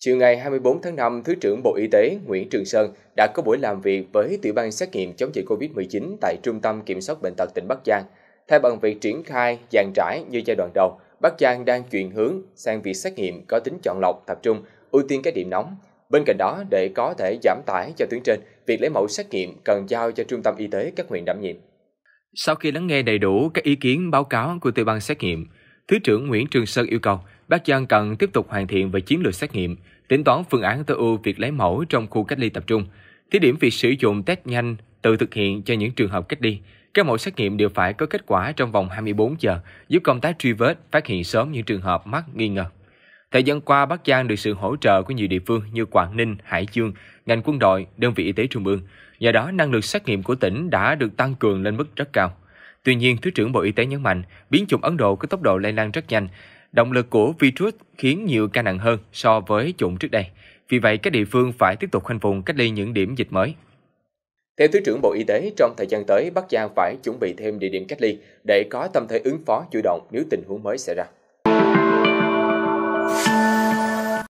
Chiều ngày 24 tháng 5, Thứ trưởng Bộ Y tế Nguyễn Trường Sơn đã có buổi làm việc với Tiểu ban xét nghiệm chống dịch COVID-19 tại Trung tâm Kiểm soát Bệnh tật tỉnh Bắc Giang. Theo bằng việc triển khai dàn trải như giai đoạn đầu, Bắc Giang đang chuyển hướng sang việc xét nghiệm có tính chọn lọc tập trung, ưu tiên các điểm nóng. Bên cạnh đó, để có thể giảm tải cho tuyến trên, việc lấy mẫu xét nghiệm cần giao cho Trung tâm Y tế các huyện đảm nhiệm. Sau khi lắng nghe đầy đủ các ý kiến báo cáo của tiểu ban xét nghiệm, Thứ trưởng Nguyễn Trường Sơn yêu cầu Bắc Giang cần tiếp tục hoàn thiện về chiến lược xét nghiệm, tính toán phương án tối ưu việc lấy mẫu trong khu cách ly tập trung, thí điểm việc sử dụng test nhanh tự thực hiện cho những trường hợp cách ly. Các mẫu xét nghiệm đều phải có kết quả trong vòng 24 giờ, giúp công tác truy vết phát hiện sớm những trường hợp mắc nghi ngờ. Thời gian qua, Bắc Giang được sự hỗ trợ của nhiều địa phương như Quảng Ninh, Hải Dương, ngành quân đội, đơn vị y tế trung ương. Nhờ đó, năng lực xét nghiệm của tỉnh đã được tăng cường lên mức rất cao. Tuy nhiên, Thứ trưởng Bộ Y tế nhấn mạnh, biến chủng Ấn Độ có tốc độ lây lan rất nhanh, Động lực của virus khiến nhiều ca nặng hơn so với chủng trước đây. Vì vậy, các địa phương phải tiếp tục khoanh vùng cách ly những điểm dịch mới. Theo Thứ trưởng Bộ Y tế, trong thời gian tới, Bắc Giang phải chuẩn bị thêm địa điểm cách ly để có tâm thế ứng phó chủ động nếu tình huống mới xảy ra.